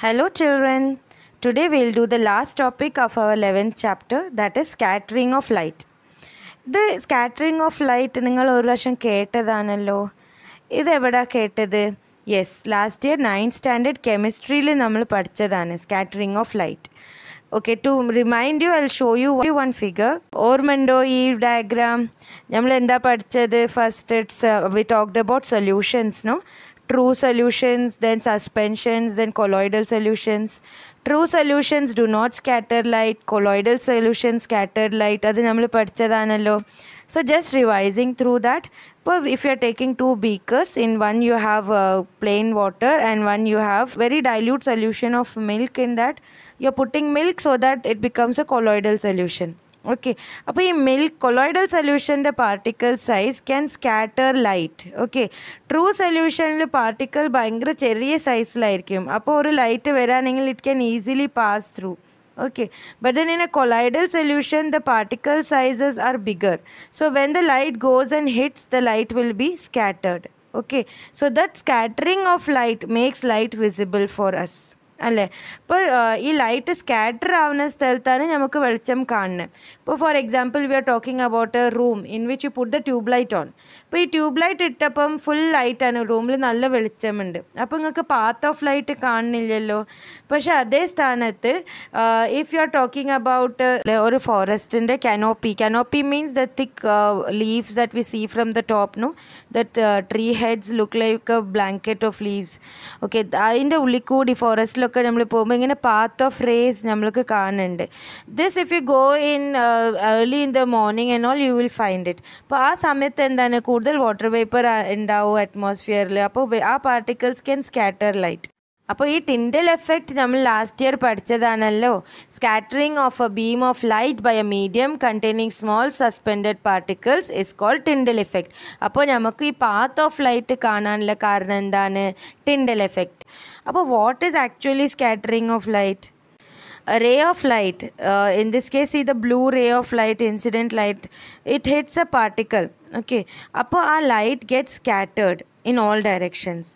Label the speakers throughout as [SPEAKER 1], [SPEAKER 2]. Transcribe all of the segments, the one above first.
[SPEAKER 1] Hello children, today we will do the last topic of our 11th chapter that is scattering of light. ഇത് scattering of light നിങ്ങൾ ഒരു പ്രാവശ്യം കേട്ടതാണല്ലോ ഇതെവിടാ കേട്ടത് yes last year ninth standard കെമിസ്ട്രിയിൽ നമ്മൾ പഠിച്ചതാണ് scattering of light okay to remind you I show you one figure ഓർമ്മയുണ്ടോ ഈ ഡയഗ്രാം നമ്മൾ എന്താ പഠിച്ചത് first it's we talked about solutions no true solutions, then suspensions, then colloidal solutions. True solutions do not scatter light, colloidal solutions scatter light. അത് so just revising through that but if you are taking two beakers in one you have uh, plain water and one you have very dilute solution of milk in that you're putting milk so that it becomes a colloidal solution ഓക്കെ അപ്പോൾ ഈ milk colloidal സൊല്യൂഷൻ്റെ particle size can scatter light okay true സൊല്യൂഷനിൽ particle ഭയങ്കര ചെറിയ സൈസിലായിരിക്കും അപ്പോൾ ഒരു ലൈറ്റ് വരാണെങ്കിൽ it can easily pass through okay but then in a colloidal solution the particle sizes are bigger so when the light goes and hits the light will be scattered okay so that scattering of light makes light visible for us അല്ലേ ഇപ്പോൾ ഈ light scatter ആവുന്ന സ്ഥലത്താണ് നമുക്ക് വെളിച്ചം കാണുന്നത് ഇപ്പോൾ for example we are talking about a room in which you put the tube light on ഇപ്പോൾ ഈ ട്യൂബ് ലൈറ്റ് ഇട്ടപ്പം ഫുൾ ലൈറ്റാണ് റൂമിൽ നല്ല വെളിച്ചമുണ്ട് അപ്പോൾ നിങ്ങൾക്ക് പാത്ത് ഓഫ് ലൈറ്റ് കാണുന്നില്ലല്ലോ പക്ഷേ അതേ സ്ഥാനത്ത് if you are talking about ഒരു ഫോറസ്റ്റിൻ്റെ canopy canopy means the thick leaves that we see from the top no that tree heads look like a blanket of leaves okay അതിൻ്റെ ഉള്ളിൽ കൂടി ഫോറസ്റ്റിലൊക്കെ ഒക്കെ നമ്മൾ പോകുമ്പോൾ ഇങ്ങനെ പാത്ത് ഓഫ് റേസ് നമ്മൾക്ക് കാണുന്നുണ്ട് this if you go in early in the morning and all you will find it അപ്പോൾ ആ സമയത്ത് എന്താണ് കൂടുതൽ വാട്ടർ വേപ്പർ ഉണ്ടാവും അറ്റ്മോസ്ഫിയറിൽ അപ്പോൾ ആ പാർട്ടിക്കിൾസ് ക്യാൻ സ്കാറ്റർ ലൈറ്റ് അപ്പോൾ ഈ ടിൻഡൽ എഫക്റ്റ് നമ്മൾ ലാസ്റ്റ് ഇയർ പഠിച്ചതാണല്ലോ scattering of a beam of light by a medium containing small suspended particles is called Tyndall effect അപ്പോൾ നമുക്ക് ഈ പാത്ത് ഓഫ് ലൈറ്റ് കാണാനുള്ള കാരണം എന്താണ് ടിൻഡൽ എഫക്റ്റ് അപ്പോൾ what is actually scattering of light? a ray of light uh, in this case see the blue ray of light incident light it hits a particle okay upper our light gets scattered in all directions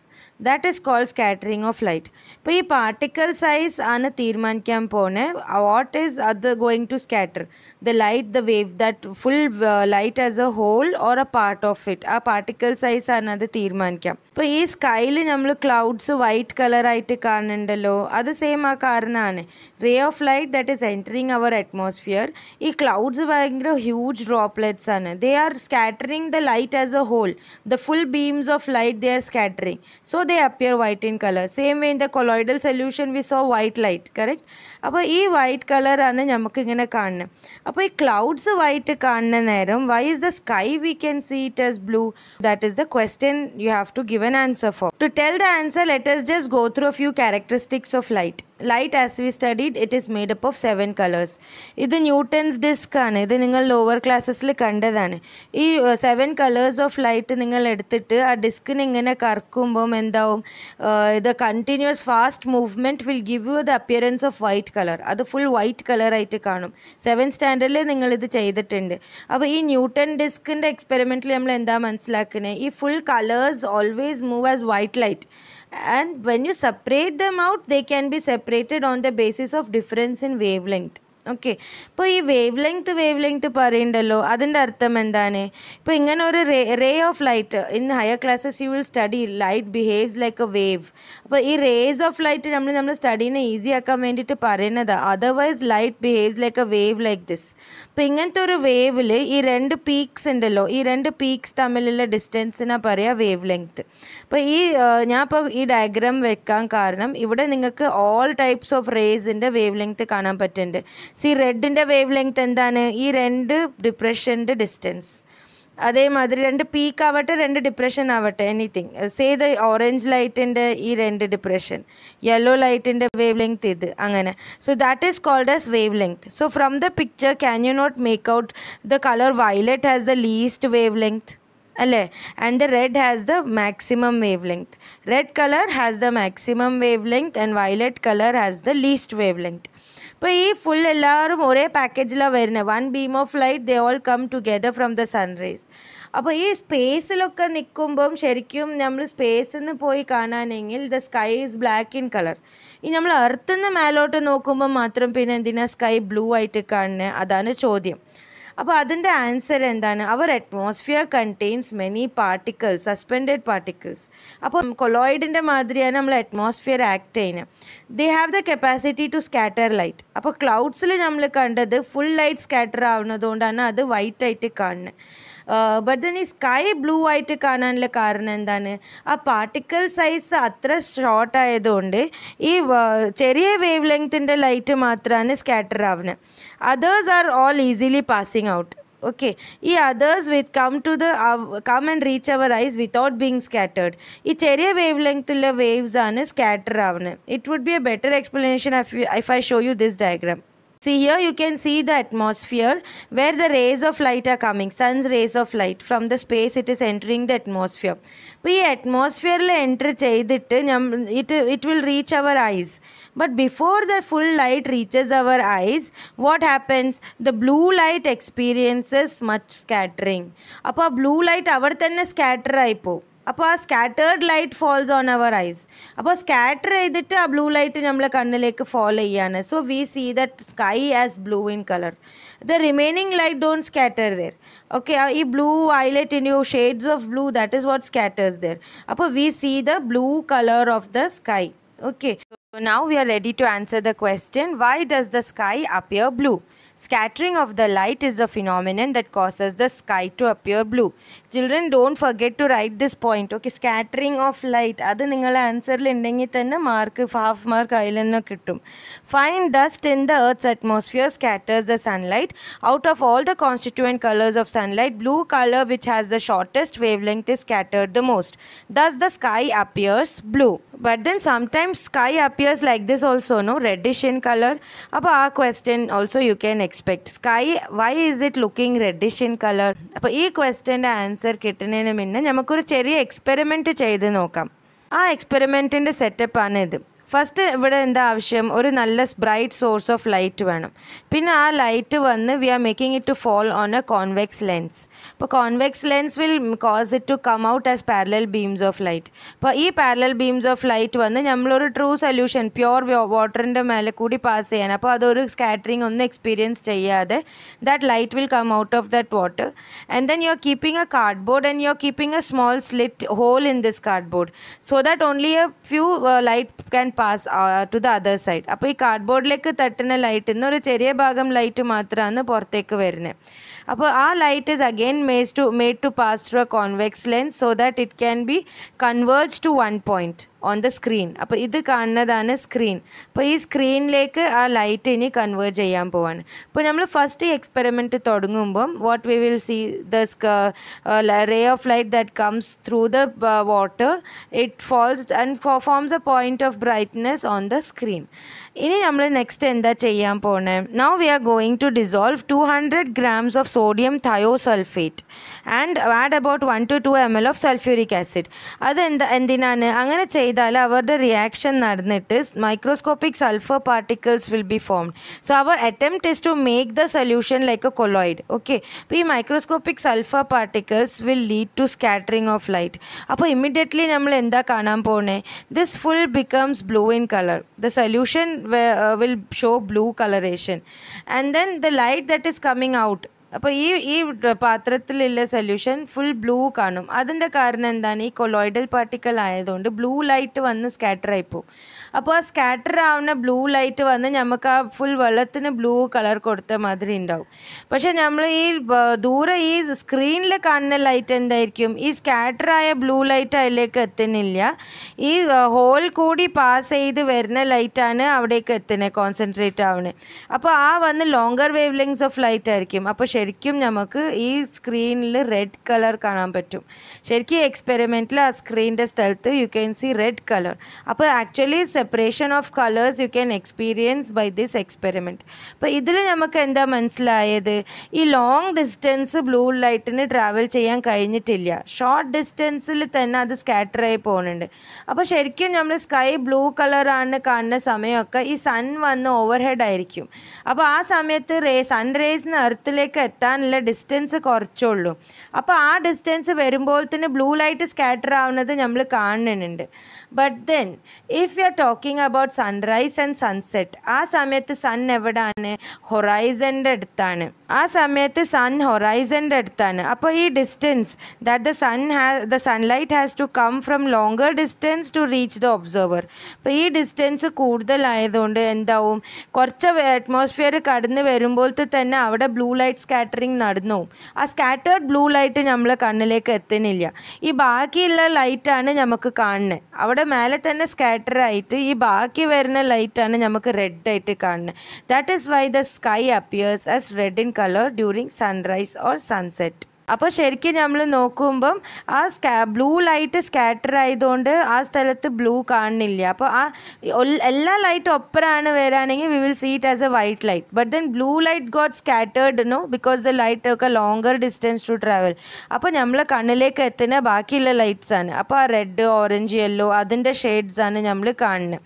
[SPEAKER 1] that is call scattering of light ഇപ്പോൾ ഈ particle size ആണ് തീരുമാനിക്കാൻ പോണേ what is അത് going to scatter the light the wave that full light as a whole or a part of it ആ particle size ആണ് അത് തീരുമാനിക്കാം ഇപ്പോൾ ഈ സ്കൈയിൽ നമ്മൾ ക്ലൗഡ്സ് വൈറ്റ് കളറായിട്ട് കാണുന്നുണ്ടല്ലോ അത് സെയിം ആ കാരണമാണ് ray of light that is entering our atmosphere ഈ ക്ലൗഡ്സ് ഭയങ്കര ഹ്യൂജ് ഡ്രോപ്ലെറ്റ്സ് ആണ് they are scattering the light as a whole the full beams of light they are scattering so they appear white in color same way in the colloidal solution we saw white light correct appo ee white color aanu namak ingane kaanne appo ee clouds white kaanna neram why is the sky we can see it as blue that is the question you have to give an answer for to tell the answer let us just go through a few characteristics of light light as we studied it is made up of seven colours ഇത് Newton's disc ആണ് ഇത് നിങ്ങൾ lower ക്ലാസ്സസിൽ കണ്ടതാണ് ഈ seven colours of light നിങ്ങൾ എടുത്തിട്ട് ആ ഡിസ്കിന് ഇങ്ങനെ കറക്കുമ്പം എന്താവും ഇത് continuous fast movement will give you the appearance of white colour അത് ഫുൾ വൈറ്റ് കളറായിട്ട് കാണും സെവൻ സ്റ്റാൻഡേർഡിൽ ഇത് ചെയ്തിട്ടുണ്ട് അപ്പോൾ ഈ ന്യൂട്ടൺ ഡിസ്കിൻ്റെ എക്സ്പെരിമെൻറ്റിൽ നമ്മൾ എന്താ മനസ്സിലാക്കുന്നത് ഈ full colours always move as white light and when you separate them out they can be separated on the basis of difference in wavelength ഓക്കെ ഇപ്പോൾ ഈ വേവ് ലെങ്ത് വേവ് ലെങ്ത് പറയണ്ടല്ലോ അതിൻ്റെ അർത്ഥം എന്താണ് ഇപ്പോൾ ഇങ്ങനെ ഒരു ray ray of light in higher classes you will study light behaves like a wave അപ്പോൾ ഈ റേസ് ഓഫ് ലൈറ്റ് നമ്മൾ നമ്മൾ സ്റ്റഡീനെ ഈസി ആക്കാൻ വേണ്ടിയിട്ട് പറയുന്നത് otherwise light behaves like a wave like this അപ്പോൾ ഇങ്ങനത്തെ ഒരു വേവിൽ ഈ രണ്ട് പീക്സ് ഉണ്ടല്ലോ ഈ രണ്ട് പീക്സ് തമ്മിലുള്ള ഡിസ്റ്റൻസിനാ പറയുക വേവ് ലെങ്ത് അപ്പോൾ ഈ ഞാൻ ഇപ്പോൾ ഈ ഡയഗ്രാം വെക്കാൻ കാരണം ഇവിടെ നിങ്ങൾക്ക് ഓൾ ടൈപ്സ് ഓഫ് റേസിൻ്റെ വേവ് ലെങ്ത് കാണാൻ പറ്റുന്നുണ്ട് സി റെഡിൻ്റെ വേവ് ലെങ്ത് എന്താണ് ഈ രണ്ട് ഡിപ്രഷൻ്റെ ഡിസ്റ്റൻസ് അതേമാതിരി രണ്ട് പീക്ക് ആവട്ടെ രണ്ട് ഡിപ്രഷൻ ആവട്ടെ എനിത്തിങ് സേ ദ ഓറഞ്ച് ലൈറ്റിൻ്റെ ഈ രണ്ട് ഡിപ്രഷൻ യെല്ലോ ലൈറ്റിൻ്റെ വേവ് ലെങ്ത് ഇത് അങ്ങനെ so that is called as wavelength so from the picture can you not make out the colour violet has the least wavelength അല്ലേ and the red has the maximum wavelength red colour has the maximum wavelength and violet colour has the least wavelength അപ്പോൾ ഈ full എല്ലാവരും ഒരേ പാക്കേജിലാണ് വരുന്നത് one beam of light they all come together from the sunrise അപ്പോൾ ഈ സ്പേസിലൊക്കെ നിൽക്കുമ്പം ശരിക്കും നമ്മൾ സ്പേസിൽ നിന്ന് പോയി കാണാനെങ്കിൽ the sky is black in colour ഈ നമ്മൾ എർത്തിൽ മേലോട്ട് നോക്കുമ്പോൾ മാത്രം പിന്നെ എന്തിനാ സ്കൈ ബ്ലൂ ആയിട്ട് കാണുന്നത് അതാണ് ചോദ്യം അപ്പോൾ അതിൻ്റെ ആൻസർ എന്താണ് our atmosphere contains many particles suspended particles അപ്പോൾ കൊലോയിഡിൻ്റെ മാതിരിയാണ് നമ്മൾ അറ്റ്മോസ്ഫിയർ ആക്ട് ചെയ്യുന്നത് they have the capacity to scatter light അപ്പോൾ ക്ലൗഡ്സിൽ നമ്മൾ കണ്ടത് ഫുൾ ലൈറ്റ് സ്കാറ്റർ ആവുന്നതുകൊണ്ടാണ് അത് വൈറ്റ് ആയിട്ട് കാണുന്നത് but then ഈ സ്കൈ ബ്ലൂ ആയിട്ട് കാണാനുള്ള കാരണം എന്താണ് ആ പാർട്ടിക്കിൾ സൈസ് അത്ര ഷോർട്ട് ആയതുകൊണ്ട് ഈ ചെറിയ വേവ് ലെങ്ത്തിൻ്റെ ലൈറ്റ് മാത്രമാണ് സ്കാറ്റർ ആവുന്നത് others are all easily passing out okay ഈ others with come to the come and reach our eyes without being scattered ഈ ചെറിയ വേവ് ലെങ്ത്തുള്ള വേവ്സ് ആണ് സ്കാറ്റർ ആവുന്നത് it would be a better explanation if I show you this diagram See here you can see the atmosphere where the rays of light are coming. Sun's rays of light from the space it is entering the atmosphere. We atmosphere അറ്റ്മോസ്ഫിയറിൽ enter it it it will reach our But before the full light reaches our eyes, what happens? The blue light experiences much scattering. Apa blue light light അവിടെ scatter scatter അപ്പോൾ ആ scattered light falls on our eyes അപ്പോൾ scatter ചെയ്തിട്ട് ആ blue light നമ്മളെ കണ്ണിലേക്ക് follow ചെയ്യാണ് so we see that sky as blue in colour the remaining light don't scatter there okay ഈ blue violet in you shades of blue that is what scatters there അപ്പോൾ we see the blue colour of the sky okay now we are ready to answer the question why does the sky appear blue Scattering of the light is the phenomenon that causes the sky to appear blue. Children, don't forget to write this point. Okay, scattering of light. That is your answer. mark half mark Fine dust in the Earth's atmosphere scatters the sunlight. Out of all the constituent colors of sunlight, blue color, which has the shortest wavelength, is scattered the most. Thus, the sky appears blue. But then sometimes sky appears like this also, no? Reddish in color. Now, our question also you can expect sky why is it looking reddish in colour അപ്പോൾ ഈ ക്വസ്റ്റ്യൻ്റെ answer കിട്ടുന്നതിന് മുന്നേ നമുക്കൊരു ചെറിയ experiment ചെയ്ത് നോക്കാം ആ എക്സ്പെരിമെൻറ്റിൻ്റെ സെറ്റപ്പാണ് ഇത് ഫസ്റ്റ് ഇവിടെ എന്താ ആവശ്യം ഒരു നല്ല ബ്രൈറ്റ് സോഴ്സ് ഓഫ് ലൈറ്റ് വേണം പിന്നെ ആ ലൈറ്റ് വന്ന് we are making it to fall on a convex lens അപ്പോൾ convex lens will cause it to come out as parallel beams of light അപ്പോൾ ഈ പാരലൽ ബീംസ് ഓഫ് ലൈറ്റ് വന്ന് നമ്മളൊരു true solution pure വാട്ടറിൻ്റെ മേലെ കൂടി pass ചെയ്യാൻ അപ്പോൾ അതൊരു സ്കാറ്ററിങ് ഒന്നും എക്സ്പീരിയൻസ് ചെയ്യാതെ that light will come out of that water and then you are keeping a cardboard and you're keeping a small slit hole in this cardboard so so that only a few light can pass to the അതേ side അപ്പോൾ ഈ കാർഡ്ബോർഡിലേക്ക് തട്ടുന്ന ലൈറ്റിൽ നിന്ന് ഒരു ചെറിയ ഭാഗം light മാത്രമാണ് പുറത്തേക്ക് വരുന്നത് അപ്പോൾ ആ light is again made to made to pass to a convex lens so that it can be converge to one point on the screen അപ്പോൾ ഇത് കാണുന്നതാണ് സ്ക്രീൻ അപ്പോൾ ഈ സ്ക്രീനിലേക്ക് ആ ലൈറ്റ് ഇനി കൺവേർട്ട് ചെയ്യാൻ പോവാണ് അപ്പോൾ നമ്മൾ ഫസ്റ്റ് എക്സ്പെരിമെൻറ്റ് തുടങ്ങുമ്പം what we will see the ray of light that comes through the water it falls and forms a point of brightness on the screen ഇനി നമ്മൾ നെക്സ്റ്റ് എന്താ ചെയ്യാൻ പോണേ now we are going to dissolve two hundred grams of sodium thiosulphate and add about one two two M L of sulphuric acid അത് എന്താ എന്തിനാണ് അങ്ങനെ ചെയ്യുന്ന ചെയ്താൽ അവരുടെ റിയാക്ഷൻ നടന്നിട്ട് microscopic sulphur particles will be formed so our attempt is to make the solution like a colloid okay അപ്പോൾ ഈ microscopic sulphur particles will lead to scattering of light അപ്പോൾ ഇമ്മീഡിയറ്റ്ലി നമ്മൾ എന്താ കാണാൻ പോകണേ this full becomes blue in colour the solution will show blue colouration and then the light that is coming out അപ്പോൾ ഈ ഈ പാത്രത്തിലുള്ള സൊല്യൂഷൻ ഫുൾ ബ്ലൂ കാണും അതിൻ്റെ കാരണം എന്താണ് ഈ കൊലോയിഡൽ പാർട്ടിക്കൽ ആയതുകൊണ്ട് ബ്ലൂ ലൈറ്റ് വന്ന് സ്കാറ്റർ ആയിപ്പോവും അപ്പോൾ ആ സ്കാറ്റർ ആവുന്ന ബ്ലൂ ലൈറ്റ് വന്ന് നമുക്ക് ആ ഫുൾ വെള്ളത്തിന് ബ്ലൂ കളർ കൊടുത്ത മാതിരി ഉണ്ടാവും പക്ഷേ നമ്മൾ ഈ ദൂരെ ഈ സ്ക്രീനിൽ കാണുന്ന ലൈറ്റ് എന്തായിരിക്കും ഈ സ്കാറ്റർ ആയ ബ്ലൂ ലൈറ്റ് അതിലേക്ക് എത്തുന്നില്ല ഈ ഹോൾ കൂടി പാസ് ചെയ്ത് വരുന്ന ലൈറ്റാണ് അവിടേക്ക് എത്തുന്നത് കോൺസെൻട്രേറ്റ് ആവുന്നത് അപ്പോൾ ആ വന്ന് longer wavelengths of light ആയിരിക്കും അപ്പോൾ ശരിക്കും നമുക്ക് ഈ സ്ക്രീനിൽ റെഡ് കളർ കാണാൻ പറ്റും ശരിക്കും എക്സ്പെരിമെൻറ്റിൽ ആ സ്ക്രീൻ്റെ സ്ഥലത്ത് you can see red colour അപ്പോൾ actually separation of colours you can experience by this experiment അപ്പോൾ ഇതിൽ നമുക്ക് എന്താ മനസ്സിലായത് ഈ ലോങ് ഡിസ്റ്റൻസ് ബ്ലൂ ലൈറ്റിന് ട്രാവൽ ചെയ്യാൻ കഴിഞ്ഞിട്ടില്ല ഷോർട്ട് ഡിസ്റ്റൻസിൽ തന്നെ അത് സ്കാറ്റർ ആയി പോകുന്നുണ്ട് അപ്പോൾ ശരിക്കും നമ്മൾ സ്കൈ ബ്ലൂ കളറാണ് കാണുന്ന സമയമൊക്കെ ഈ സൺ വന്ന് ഓവർ ഹെഡ് ആയിരിക്കും അപ്പോൾ ആ സമയത്ത് റേ സൺ റേസിന് അർത്തിലേക്ക് എത്താനുള്ള ഡിസ്റ്റൻസ് കുറച്ചേ ഉള്ളൂ അപ്പോൾ ആ ഡിസ്റ്റൻസ് വരുമ്പോൾ തന്നെ ബ്ലൂ ലൈറ്റ് സ്കാറ്റർ ആവുന്നത് നമ്മൾ കാണുന്നുണ്ട് but then if you are talking about sunrise and sunset ആ സമയത്ത് സൺ എവിടാണ് ഹൊറൈസൻ്റെ അടുത്താണ് ആ സമയത്ത് സൺ ഹൊറൈസൻ്റെ അടുത്താണ് അപ്പോൾ ഈ distance that the sun ha the sunlight has to come from longer distance to reach the observer അപ്പോൾ ഈ ഡിസ്റ്റൻസ് കൂടുതലായതുകൊണ്ട് എന്താവും കുറച്ച് അറ്റ്മോസ്ഫിയർ കടന്ന് വരുമ്പോഴത്തെ തന്നെ അവിടെ ബ്ലൂ ലൈറ്റ് സ്കാ സ്കാറ്ററിങ് നടന്നു ആ സ്കാറ്റേർഡ് ബ്ലൂ ലൈറ്റ് നമ്മൾ കണ്ണിലേക്ക് എത്തുന്നില്ല ഈ ബാക്കിയുള്ള ലൈറ്റാണ് നമുക്ക് കാണുന്നത് അവിടെ മേലെ തന്നെ സ്കാറ്റർ ആയിട്ട് ഈ ബാക്കി വരുന്ന ലൈറ്റാണ് നമുക്ക് റെഡ് ആയിട്ട് കാണുന്നത് that is why the sky appears as red in colour during sunrise or sunset അപ്പോൾ ശരിക്കും നമ്മൾ നോക്കുമ്പം ആ സ്കാ ബ്ലൂ ലൈറ്റ് സ്കാറ്റർ ആയതുകൊണ്ട് ആ സ്ഥലത്ത് ബ്ലൂ കാണുന്നില്ല അപ്പോൾ ആ എല്ലാ ലൈറ്റും ഒപ്പരാണ് വരാണെങ്കിൽ we will see it as a white light but then blue light got scattered no because the light ഒക്കെ ലോങ്കർ ഡിസ്റ്റൻസ് ടു ട്രാവൽ അപ്പോൾ നമ്മളെ കണ്ണിലേക്ക് എത്തുന്ന ബാക്കിയുള്ള ലൈറ്റ്സ് ആണ് അപ്പോൾ ആ റെഡ് ഓറഞ്ച് യെല്ലോ അതിൻ്റെ ഷെയ്ഡ്സ് ആണ് നമ്മൾ കാണുന്നത്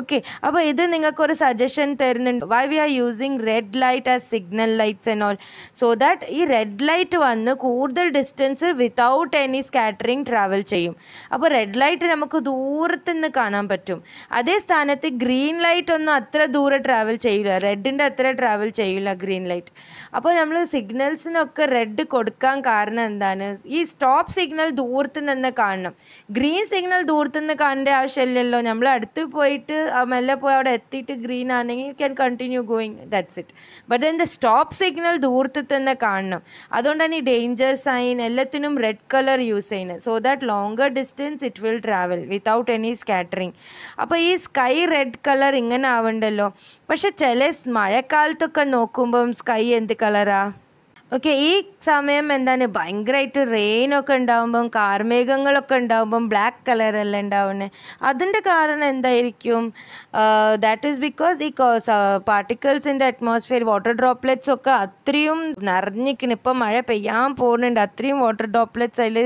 [SPEAKER 1] ഓക്കെ അപ്പോൾ ഇത് നിങ്ങൾക്കൊരു സജഷൻ തരുന്നുണ്ട് why we are using red light as signal lights and all so that ഈ റെഡ് ലൈറ്റ് വന്ന് കൂടുതൽ distance without any scattering travel ചെയ്യും അപ്പോൾ റെഡ് ലൈറ്റ് നമുക്ക് ദൂരത്തു നിന്ന് കാണാൻ പറ്റും അതേ സ്ഥാനത്ത് ഗ്രീൻ ലൈറ്റ് ഒന്നും അത്ര ദൂരെ ട്രാവൽ ചെയ്യില്ല റെഡിൻ്റെ അത്ര ട്രാവൽ ചെയ്യില്ല ഗ്രീൻ ലൈറ്റ് അപ്പോൾ നമ്മൾ സിഗ്നൽസിനൊക്കെ റെഡ് കൊടുക്കാൻ കാരണം എന്താണ് ഈ സ്റ്റോപ്പ് സിഗ്നൽ ദൂരത്ത് നിന്ന് കാണണം ഗ്രീൻ സിഗ്നൽ ദൂരത്ത് നിന്ന് കാണേണ്ട ആവശ്യമില്ലല്ലോ നമ്മൾ അടുത്ത് പോയിട്ട് മെല്ലെ പോയി അവിടെ എത്തിയിട്ട് ഗ്രീൻ ആണെങ്കിൽ you can continue going that's it but then the stop signal ദൂരത്ത് തന്നെ കാണണം അതുകൊണ്ടാണ് ഈ danger sign എല്ലാത്തിനും റെഡ് കളർ യൂസ് ചെയ്യുന്നത് so that longer distance it will travel without any scattering അപ്പോൾ ഈ സ്കൈ റെഡ് കളർ ഇങ്ങനെ ആവണ്ടല്ലോ പക്ഷെ ചില മഴക്കാലത്തൊക്കെ നോക്കുമ്പം സ്കൈ എന്ത് കളറാണ് ഓക്കെ ഈ സമയം എന്താണ് ഭയങ്കരമായിട്ട് റെയിനൊക്കെ ഉണ്ടാകുമ്പം കാർമേഘങ്ങളൊക്കെ ഉണ്ടാകുമ്പം ബ്ലാക്ക് കളറല്ല ഉണ്ടാവുന്നത് അതിൻ്റെ കാരണം എന്തായിരിക്കും ദാറ്റ് ഈസ് ബിക്കോസ് ഈ particles in the atmosphere water droplets ഒക്കെ അത്രയും നിറഞ്ഞിക്കുന്നു ഇപ്പം മഴ പെയ്യാൻ പോകുന്നുണ്ട് അത്രയും വാട്ടർ ഡ്രോപ്ലെറ്റ്സ് അതിൽ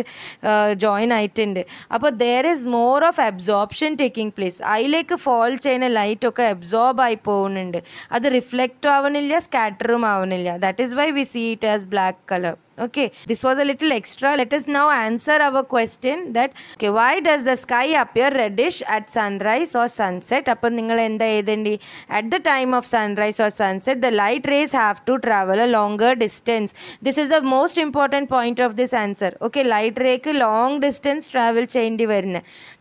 [SPEAKER 1] ജോയിൻ ആയിട്ടുണ്ട് അപ്പോൾ there is more of absorption taking place അതിലേക്ക് ഫോൾ ചെയ്യുന്ന ലൈറ്റ് ഒക്കെ അബ്സോർബ് ആയി പോകുന്നുണ്ട് അത് റിഫ്ലക്റ്റും ആവുന്നില്ല സ്കാറ്ററും ആവുന്നില്ല that is why we see it as black color okay this was a little extra let us now answer our question that okay why does the sky appear reddish at sunrise or sunset at the time of sunrise or sunset the light rays have to travel a longer distance this is the most important point of this answer okay light ray long distance travel chain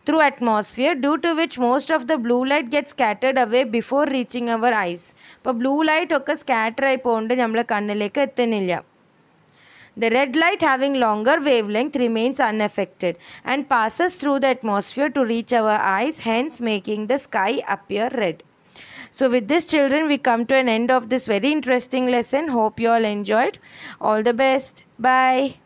[SPEAKER 1] through atmosphere due to which most of the blue light gets scattered away before reaching our eyes but blue light scatter ponde nammala kannilekku the red light having longer wavelength remains unaffected and passes through the atmosphere to reach our eyes, hence making the sky appear red. So with this children we come to an end of this very interesting lesson. Hope you all enjoyed. All the best. Bye.